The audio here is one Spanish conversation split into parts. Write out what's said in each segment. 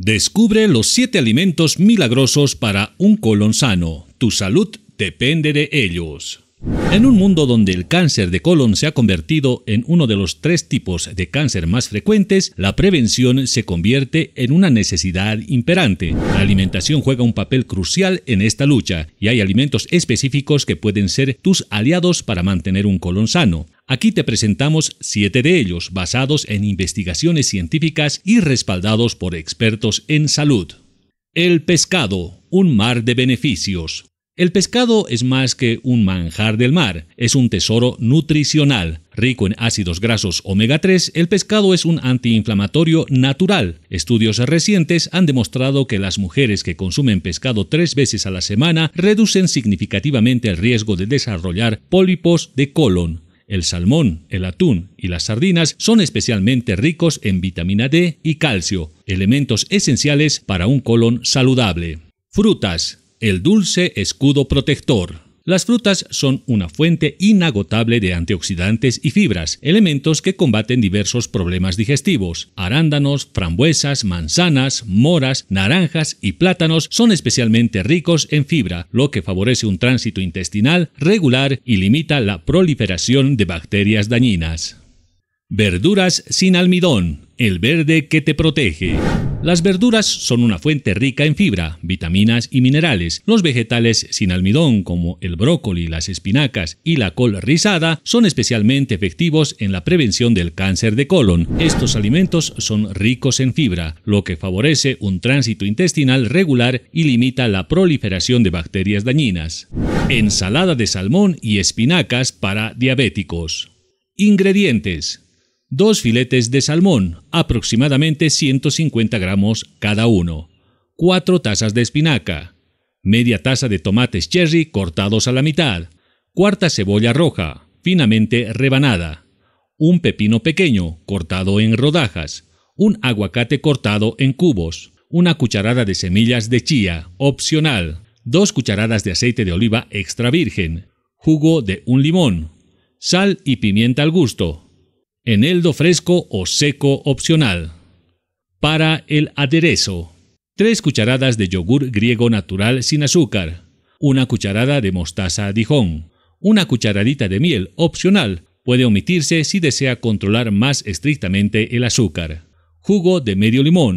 Descubre los 7 alimentos milagrosos para un colon sano. Tu salud depende de ellos. En un mundo donde el cáncer de colon se ha convertido en uno de los tres tipos de cáncer más frecuentes, la prevención se convierte en una necesidad imperante. La alimentación juega un papel crucial en esta lucha y hay alimentos específicos que pueden ser tus aliados para mantener un colon sano. Aquí te presentamos siete de ellos, basados en investigaciones científicas y respaldados por expertos en salud. El pescado, un mar de beneficios. El pescado es más que un manjar del mar, es un tesoro nutricional. Rico en ácidos grasos omega 3, el pescado es un antiinflamatorio natural. Estudios recientes han demostrado que las mujeres que consumen pescado tres veces a la semana reducen significativamente el riesgo de desarrollar pólipos de colon. El salmón, el atún y las sardinas son especialmente ricos en vitamina D y calcio, elementos esenciales para un colon saludable. Frutas el dulce escudo protector. Las frutas son una fuente inagotable de antioxidantes y fibras, elementos que combaten diversos problemas digestivos. Arándanos, frambuesas, manzanas, moras, naranjas y plátanos son especialmente ricos en fibra, lo que favorece un tránsito intestinal regular y limita la proliferación de bacterias dañinas. Verduras sin almidón, el verde que te protege. Las verduras son una fuente rica en fibra, vitaminas y minerales. Los vegetales sin almidón, como el brócoli, las espinacas y la col rizada, son especialmente efectivos en la prevención del cáncer de colon. Estos alimentos son ricos en fibra, lo que favorece un tránsito intestinal regular y limita la proliferación de bacterias dañinas. Ensalada de salmón y espinacas para diabéticos. Ingredientes Dos filetes de salmón, aproximadamente 150 gramos cada uno. Cuatro tazas de espinaca. Media taza de tomates cherry cortados a la mitad. Cuarta cebolla roja, finamente rebanada. Un pepino pequeño, cortado en rodajas. Un aguacate cortado en cubos. Una cucharada de semillas de chía, opcional. Dos cucharadas de aceite de oliva extra virgen. Jugo de un limón. Sal y pimienta al gusto eneldo fresco o seco opcional. Para el aderezo, 3 cucharadas de yogur griego natural sin azúcar, una cucharada de mostaza Dijon, una cucharadita de miel opcional, puede omitirse si desea controlar más estrictamente el azúcar, jugo de medio limón,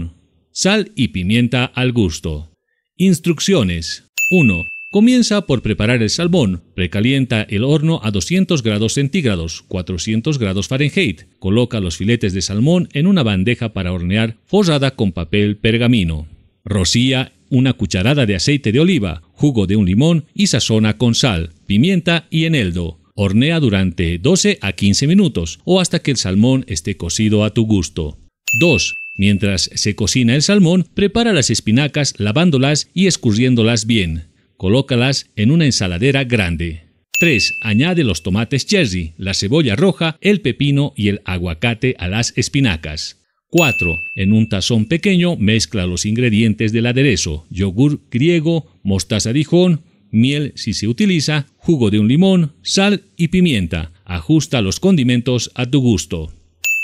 sal y pimienta al gusto. Instrucciones 1. Comienza por preparar el salmón. Precalienta el horno a 200 grados centígrados, 400 grados Fahrenheit. Coloca los filetes de salmón en una bandeja para hornear forrada con papel pergamino. Rocía una cucharada de aceite de oliva, jugo de un limón y sazona con sal, pimienta y eneldo. Hornea durante 12 a 15 minutos o hasta que el salmón esté cocido a tu gusto. 2. Mientras se cocina el salmón, prepara las espinacas lavándolas y escurriéndolas bien. Colócalas en una ensaladera grande. 3. Añade los tomates cherry, la cebolla roja, el pepino y el aguacate a las espinacas. 4. En un tazón pequeño mezcla los ingredientes del aderezo, yogur griego, mostaza dijon, miel si se utiliza, jugo de un limón, sal y pimienta. Ajusta los condimentos a tu gusto.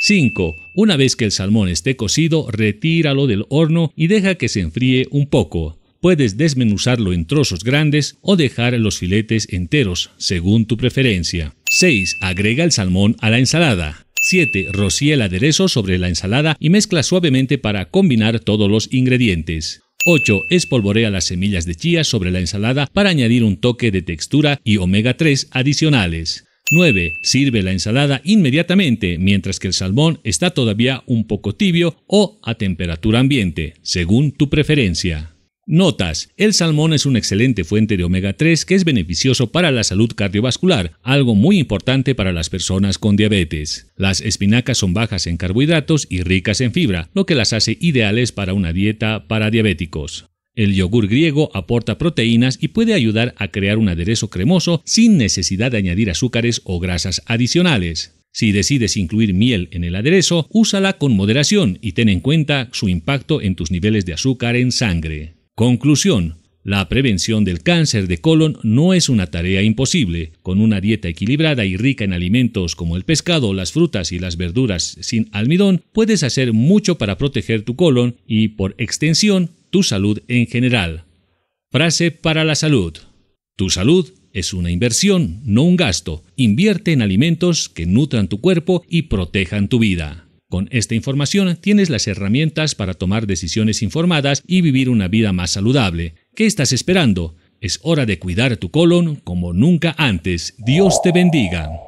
5. Una vez que el salmón esté cocido, retíralo del horno y deja que se enfríe un poco puedes desmenuzarlo en trozos grandes o dejar los filetes enteros, según tu preferencia. 6. Agrega el salmón a la ensalada. 7. Rocía el aderezo sobre la ensalada y mezcla suavemente para combinar todos los ingredientes. 8. Espolvorea las semillas de chía sobre la ensalada para añadir un toque de textura y omega 3 adicionales. 9. Sirve la ensalada inmediatamente mientras que el salmón está todavía un poco tibio o a temperatura ambiente, según tu preferencia. Notas. El salmón es una excelente fuente de omega 3 que es beneficioso para la salud cardiovascular, algo muy importante para las personas con diabetes. Las espinacas son bajas en carbohidratos y ricas en fibra, lo que las hace ideales para una dieta para diabéticos. El yogur griego aporta proteínas y puede ayudar a crear un aderezo cremoso sin necesidad de añadir azúcares o grasas adicionales. Si decides incluir miel en el aderezo, úsala con moderación y ten en cuenta su impacto en tus niveles de azúcar en sangre. Conclusión. La prevención del cáncer de colon no es una tarea imposible. Con una dieta equilibrada y rica en alimentos como el pescado, las frutas y las verduras sin almidón, puedes hacer mucho para proteger tu colon y, por extensión, tu salud en general. Frase para la salud. Tu salud es una inversión, no un gasto. Invierte en alimentos que nutran tu cuerpo y protejan tu vida. Con esta información tienes las herramientas para tomar decisiones informadas y vivir una vida más saludable. ¿Qué estás esperando? Es hora de cuidar tu colon como nunca antes. Dios te bendiga.